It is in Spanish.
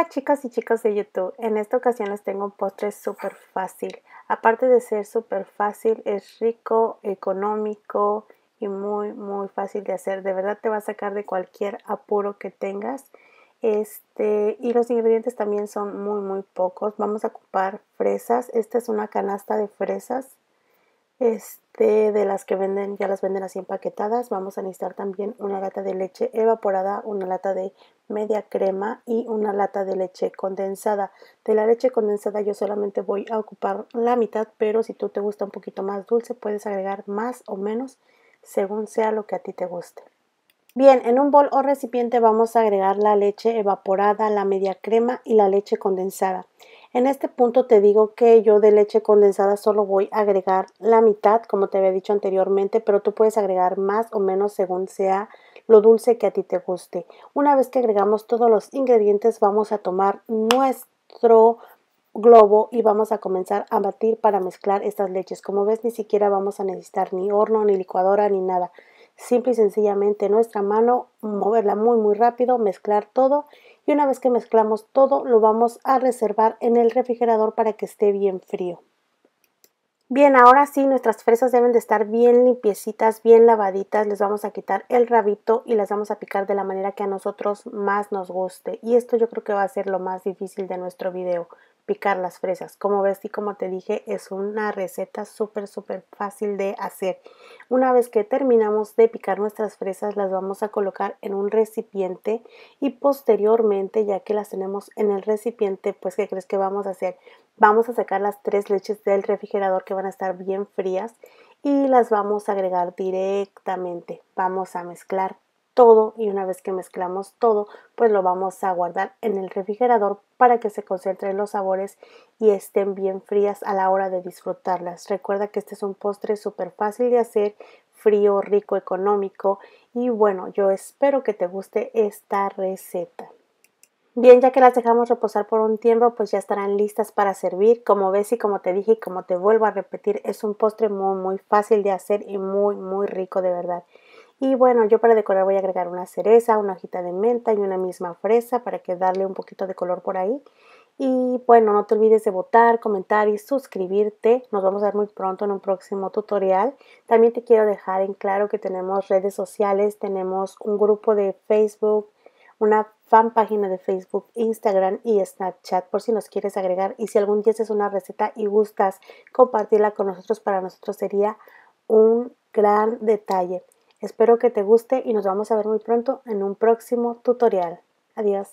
Hola chicas y chicos de YouTube, en esta ocasión les tengo un postre súper fácil. Aparte de ser súper fácil, es rico, económico y muy muy fácil de hacer. De verdad te va a sacar de cualquier apuro que tengas. Este, y los ingredientes también son muy muy pocos. Vamos a ocupar fresas. Esta es una canasta de fresas este, de las que venden, ya las venden así empaquetadas. Vamos a necesitar también una lata de leche evaporada, una lata de media crema y una lata de leche condensada. De la leche condensada yo solamente voy a ocupar la mitad, pero si tú te gusta un poquito más dulce, puedes agregar más o menos según sea lo que a ti te guste. Bien, en un bol o recipiente vamos a agregar la leche evaporada, la media crema y la leche condensada. En este punto te digo que yo de leche condensada solo voy a agregar la mitad, como te había dicho anteriormente, pero tú puedes agregar más o menos según sea lo dulce que a ti te guste. Una vez que agregamos todos los ingredientes, vamos a tomar nuestro globo y vamos a comenzar a batir para mezclar estas leches. Como ves, ni siquiera vamos a necesitar ni horno, ni licuadora, ni nada simple y sencillamente nuestra mano, moverla muy muy rápido, mezclar todo y una vez que mezclamos todo lo vamos a reservar en el refrigerador para que esté bien frío. Bien, ahora sí, nuestras fresas deben de estar bien limpiecitas, bien lavaditas. Les vamos a quitar el rabito y las vamos a picar de la manera que a nosotros más nos guste. Y esto yo creo que va a ser lo más difícil de nuestro video picar las fresas. Como ves y como te dije, es una receta súper, súper fácil de hacer. Una vez que terminamos de picar nuestras fresas, las vamos a colocar en un recipiente y posteriormente, ya que las tenemos en el recipiente, pues ¿qué crees que vamos a hacer? Vamos a sacar las tres leches del refrigerador que van a estar bien frías y las vamos a agregar directamente. Vamos a mezclar y una vez que mezclamos todo, pues lo vamos a guardar en el refrigerador para que se concentren los sabores y estén bien frías a la hora de disfrutarlas. Recuerda que este es un postre súper fácil de hacer, frío, rico, económico y bueno, yo espero que te guste esta receta. Bien, ya que las dejamos reposar por un tiempo, pues ya estarán listas para servir. Como ves y como te dije y como te vuelvo a repetir, es un postre muy muy fácil de hacer y muy muy rico de verdad. Y bueno, yo para decorar voy a agregar una cereza, una hojita de menta y una misma fresa para que darle un poquito de color por ahí. Y bueno, no te olvides de votar, comentar y suscribirte. Nos vamos a ver muy pronto en un próximo tutorial. También te quiero dejar en claro que tenemos redes sociales, tenemos un grupo de Facebook, una fan página de Facebook, Instagram y Snapchat por si nos quieres agregar. Y si algún día haces una receta y gustas compartirla con nosotros, para nosotros sería un gran detalle. Espero que te guste y nos vamos a ver muy pronto en un próximo tutorial. Adiós.